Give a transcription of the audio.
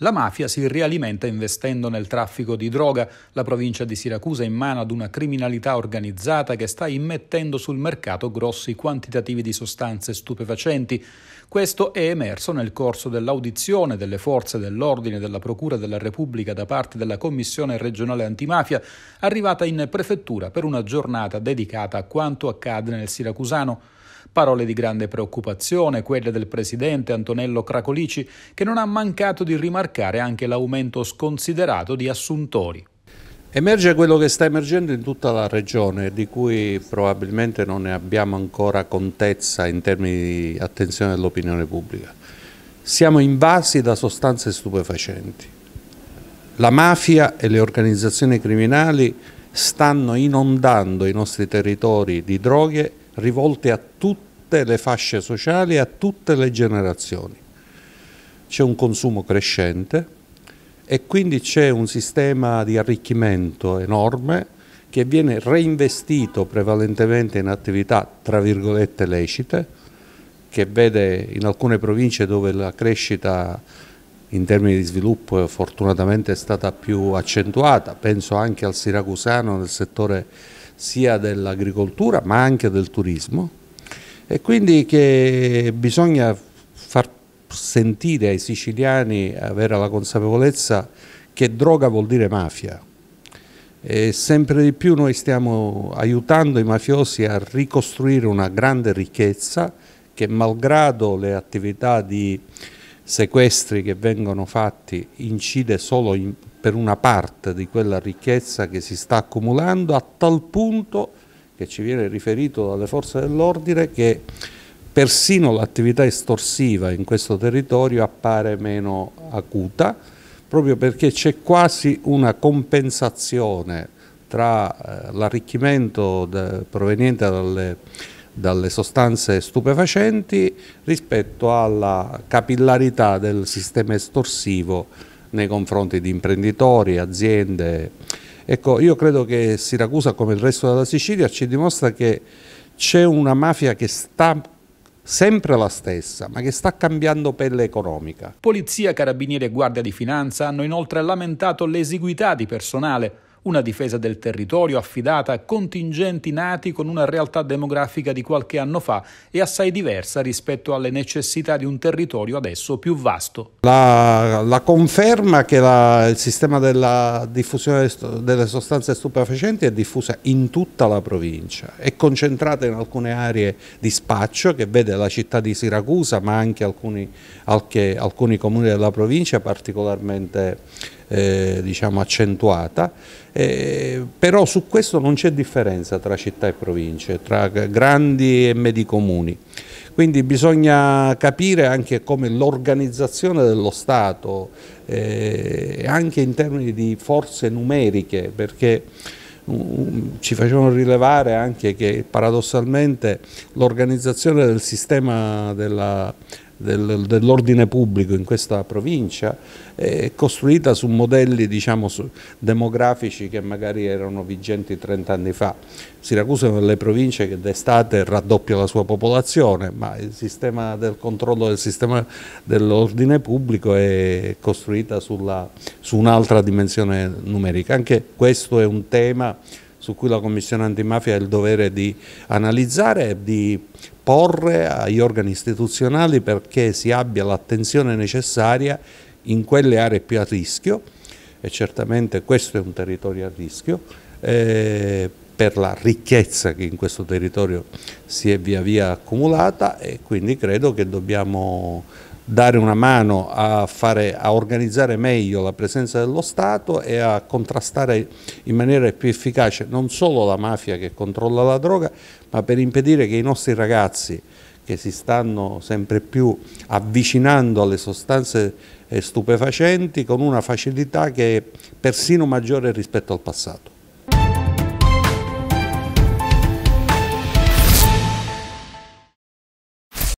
La mafia si rialimenta investendo nel traffico di droga. La provincia di Siracusa è in mano ad una criminalità organizzata che sta immettendo sul mercato grossi quantitativi di sostanze stupefacenti. Questo è emerso nel corso dell'audizione delle forze dell'ordine della Procura della Repubblica da parte della Commissione regionale antimafia, arrivata in prefettura per una giornata dedicata a quanto accade nel Siracusano. Parole di grande preoccupazione, quelle del presidente Antonello Cracolici, che non ha mancato di rimarcare anche l'aumento sconsiderato di assuntori. Emerge quello che sta emergendo in tutta la regione, di cui probabilmente non ne abbiamo ancora contezza in termini di attenzione dell'opinione pubblica. Siamo invasi da sostanze stupefacenti. La mafia e le organizzazioni criminali stanno inondando i nostri territori di droghe rivolte a tutte le fasce sociali e a tutte le generazioni. C'è un consumo crescente e quindi c'è un sistema di arricchimento enorme che viene reinvestito prevalentemente in attività tra virgolette lecite, che vede in alcune province dove la crescita in termini di sviluppo fortunatamente è stata più accentuata, penso anche al siracusano nel settore sia dell'agricoltura ma anche del turismo e quindi che bisogna far sentire ai siciliani avere la consapevolezza che droga vuol dire mafia e sempre di più noi stiamo aiutando i mafiosi a ricostruire una grande ricchezza che malgrado le attività di sequestri che vengono fatti incide solo in, per una parte di quella ricchezza che si sta accumulando a tal punto che ci viene riferito dalle forze dell'ordine che persino l'attività estorsiva in questo territorio appare meno acuta proprio perché c'è quasi una compensazione tra eh, l'arricchimento proveniente dalle dalle sostanze stupefacenti rispetto alla capillarità del sistema estorsivo nei confronti di imprenditori, aziende. Ecco, io credo che Siracusa, come il resto della Sicilia, ci dimostra che c'è una mafia che sta sempre la stessa, ma che sta cambiando pelle economica. Polizia, carabinieri e guardia di finanza hanno inoltre lamentato l'esiguità di personale una difesa del territorio affidata a contingenti nati con una realtà demografica di qualche anno fa e assai diversa rispetto alle necessità di un territorio adesso più vasto. La, la conferma che la, il sistema della diffusione delle sostanze stupefacenti è diffusa in tutta la provincia, è concentrata in alcune aree di spaccio che vede la città di Siracusa ma anche alcuni, alche, alcuni comuni della provincia particolarmente eh, diciamo accentuata, eh, però su questo non c'è differenza tra città e province, tra grandi e medi comuni. Quindi bisogna capire anche come l'organizzazione dello Stato, eh, anche in termini di forze numeriche, perché mm, mm, ci facevano rilevare anche che paradossalmente l'organizzazione del sistema della del, dell'ordine pubblico in questa provincia è costruita su modelli diciamo, su, demografici che magari erano vigenti 30 anni fa. Siracusa è una delle province che d'estate raddoppia la sua popolazione, ma il sistema del controllo del sistema dell'ordine pubblico è costruita sulla, su un'altra dimensione numerica. Anche questo è un tema su cui la Commissione antimafia ha il dovere di analizzare e di porre agli organi istituzionali perché si abbia l'attenzione necessaria in quelle aree più a rischio e certamente questo è un territorio a rischio eh, per la ricchezza che in questo territorio si è via via accumulata e quindi credo che dobbiamo dare una mano a, fare, a, organizzare meglio la presenza dello Stato e a contrastare in maniera più efficace non solo la mafia che controlla la droga, ma per impedire che i nostri ragazzi che si stanno sempre più avvicinando alle sostanze eh, stupefacenti con una facilità che è persino maggiore rispetto al passato.